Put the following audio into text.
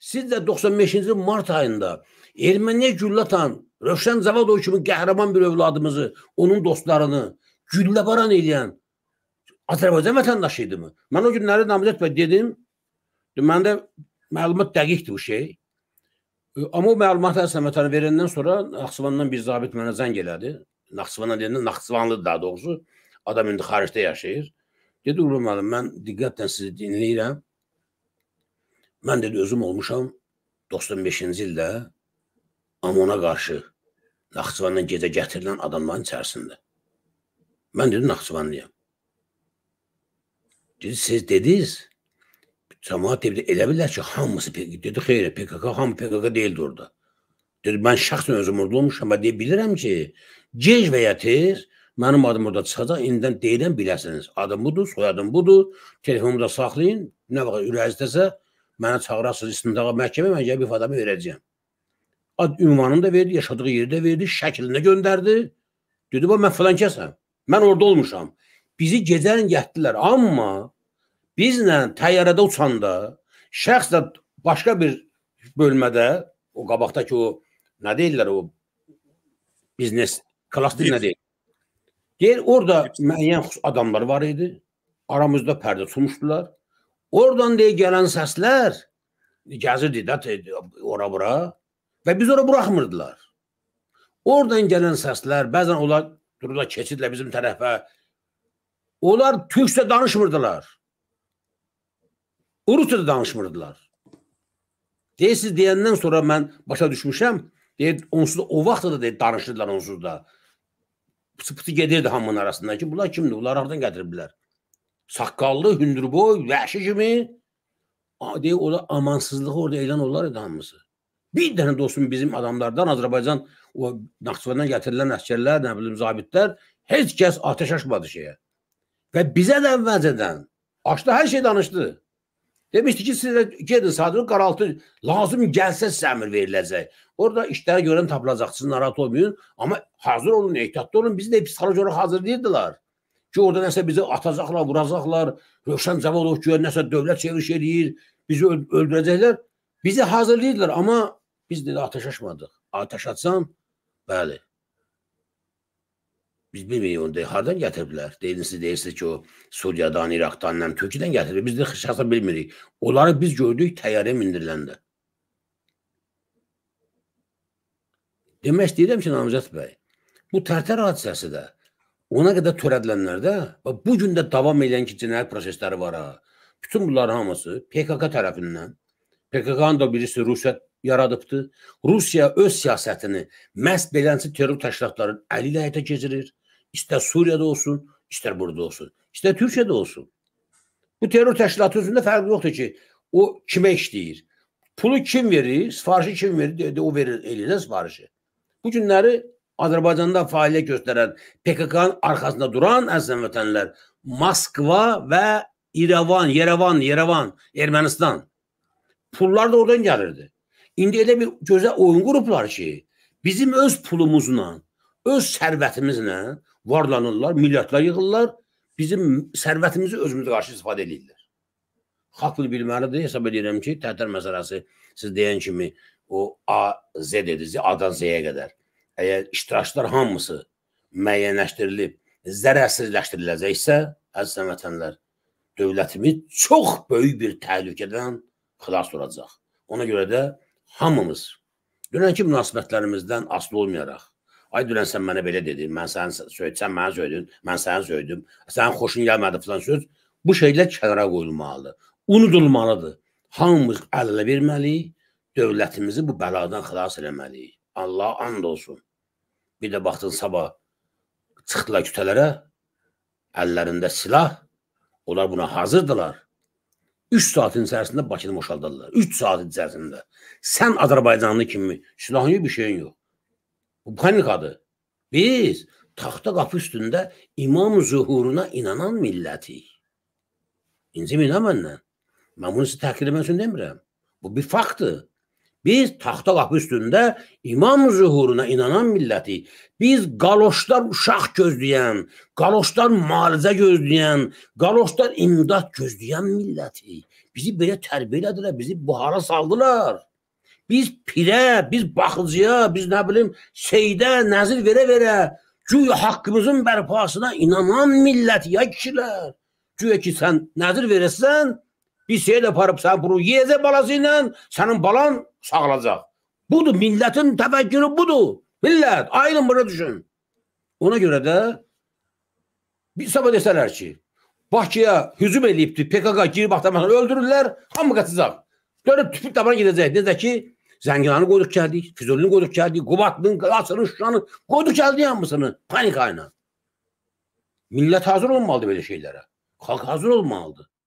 Siz də 95-ci mart ayında Erməniyə güllə atan Rövşən Zavadov kimi qəhrəman bir övladımızı, onun dostlarını güllə baran eləyən Azərbaycan vətəndaşı idimi? Mən o günləri namizət və dedim, məndə məlumat dəqiqdir bu şey. E, amma o məlumatı əsləhmətəni verəndən sonra Naxçıvandan bir zabit mənə zəng elədi. Naxçıvandan deyəndə Naxçıvanlıdır daha doğrusu. Adam indi xaricdə yaşayır. Dedi, Uğur müəllim, mən diqqətlə sizi dinləyirəm. Mən dedi özüm olmuşam 95-ci ildə Amona qarşı Naxçıvandan gecə gətirilən adamların içərisində. Mən dedi Naxçıvanlıyam. Dedi siz dediniz cəmaət dedi elə bilər ki, hamısı PKK dedi, xeyr, PKK hamı PKK deyildi orada. Dedi mən şəxsən özüm orada olmuşam və deyə bilirəm ki, gec və ya tez mənim adım orada çıxacaq. İndən deyirəm biləsiniz. Adım budur, soyadım budur. Telefonumu da saxlayın. Nə vaxt ürəyinizdəsə Məni çağırasınız istintaqa məhkəmə, mən gəlib ifadəmi verəcəyəm. Ad ünvanını da verdi, yaşadığı yeri də verdi, şəklində göndərdi. Dedi, bax, mən filan kəsəm. Mən orada olmuşam. Bizi gecənin gətdilər, amma bizlə təyyarədə uçanda şəxs də başqa bir bölmədə, o qabaqdakı o, nə deyirlər o, biznes, klaster nə deyir? Deyir, orada müəyyən adamlar var idi. Aramızda pərdə tutmuşdular. Oradan deyə gələn səslər gəzirdi də e, ora bura və biz ora buraxmırdılar. Oradan gələn səslər bəzən onlar dururlar keçidlə bizim tərəfə. Onlar türkcə danışmırdılar. Ruscada danışmırdılar. Deyirsiz deyəndən sonra mən başa düşmüşəm. Deyir onsuz o vaxtda da deyir danışırdılar onsuz da. Pıtı-pıtı gedirdi hamının arasında ki, bunlar kimdir? Bunlar hardan gətiriblər? Saqqallı, hündürboy, vəhşi kimi adi o da amansızlığı orada elan olurlar idi hamısı. Bir dənə dostum bizim adamlardan Azərbaycan o Naxçıvandan gətirilən əsgərlər, nə bilim zabitlər heç kəs atəş açmadı şeyə. Və bizə də əvvəlcədən açdı hər şey danışdı. Demişdi ki, sizə gedin sadəcə qaraltı lazım gəlsə sizə əmr veriləcək. Orada işlərə görən tapılacaq. Siz narahat olmayın, amma hazır olun, ehtiyatlı olun. Bizi də psixoloji olaraq hazırlayırdılar ki, orada nəsə bizi atacaqlar, vuracaqlar, Rövşən Cavadov ki, nəsə dövlət çeviriş eləyir, bizi öld öldürəcəklər. Bizi hazırlayırlar, amma biz dedi atəş açmadıq. Atəş açsam, bəli. Biz bilmirik onu deyir, hardan gətiriblər? Deyirsiniz, siz deyirsiniz ki, o Suriyadan, İraqdan, nəm Türkiyədən gətirib. Biz də şəxsən bilmirik. Onları biz gördük təyyarəyə mindiriləndə. Demək istəyirəm ki, Namizət bəy, bu tərtər hadisəsi də Ona qədər törədilənlər də və bu gün də davam edən ki, cinayət prosesləri var ha. Bütün bunlar hamısı PKK tərəfindən. PKK-nın da birisi Rusiya yaradıbdı. Rusiya öz siyasətini məhz belənsi terror təşkilatlarının əli ilə həyata keçirir. İstər Suriyada olsun, istər burada olsun, istər Türkiyədə olsun. Bu terror təşkilatı özündə fərqi yoxdur ki, o kimə işləyir? Pulu kim verir, sifarişi kim verir, o verir, eləyir sifarişi. Bu günləri Azərbaycanda fəaliyyət göstərən PKK-nın arxasında duran əzəm vətənlər Moskva və İrəvan, Yerevan, Yerevan, Ermənistan. Pullar da oradan gəlirdi. İndi elə bir gözəl oyun qurublar ki, bizim öz pulumuzla, öz sərvətimizlə varlanırlar, milyardlar yığırlar, bizim sərvətimizi özümüzə qarşı istifadə edirlər. Xalq bunu bilməlidir, hesab edirəm ki, tətər məsələsi siz deyən kimi o AZ dedi, A-dan Z-yə qədər əgər iştirakçılar hamısı müəyyənləşdirilib, zərərsizləşdiriləcəksə, əzizəm vətənlər, dövlətimiz çox böyük bir təhlükədən xilas olacaq. Ona görə də hamımız dünənki münasibətlərimizdən asılı olmayaraq, ay dünən sən mənə belə dedin, mən sən söyledin, sən mənə söyledin, mən sənə söyledim, sənin xoşun gəlmədi filan söz, bu şeylər kənara qoyulmalıdır, unudulmalıdır. Hamımız ələ verməliyik, dövlətimizi bu bəladan xilas eləməliyik. Allah'a and olsun. Bir də baxdın sabah çıxdılar kütələrə, əllərində silah, onlar buna hazırdılar. 3 saatin içərisində Bakını boşaldırlar. 3 saat içərisində. Sən Azərbaycanlı kimi silahın yox, bir şeyin yox. Bu panikadır. Biz taxta qapı üstündə imam zuhuruna inanan millətik. İncim inə məndən. Mən bunu sizi təhqir etmək üçün demirəm. Bu bir faktdır. Biz taxta qapı üstündə imam zuhuruna inanan millətik. Biz qaloşlar uşaq gözləyən, qaloşlar malicə gözləyən, qaloşlar imdad gözləyən millətik. Bizi belə tərbiyə elədilər, bizi buhara saldılar. Biz pirə, biz baxıcıya, biz nə bilim seydə, nəzir verə-verə güya haqqımızın bərpasına inanan millət ya kişilər. Güya ki sən nəzir verəsən, bir şey yaparıb sən bunu yeyəcək balası senin sənin balan sağlayacaq. Budur milletin təfəkkürü budur. Millet, ayrın buna düşün. Ona göre de bir sabah deseler ki, bahçeye hücum eləyibdi, PKK girib axtarmaqla öldürürler hamı qaçacaq. Dönüb tüpük taban gedəcək. Necə ki, Zəngilanı qoyduq gəldik, Füzulini qoyduq gəldik, Qubatının, Qasırın, Şuşanı qoyduq gəldik hamısını panik ilə. Millet hazır olmalıdır böyle şeylere. Kalk hazır olmalıdır.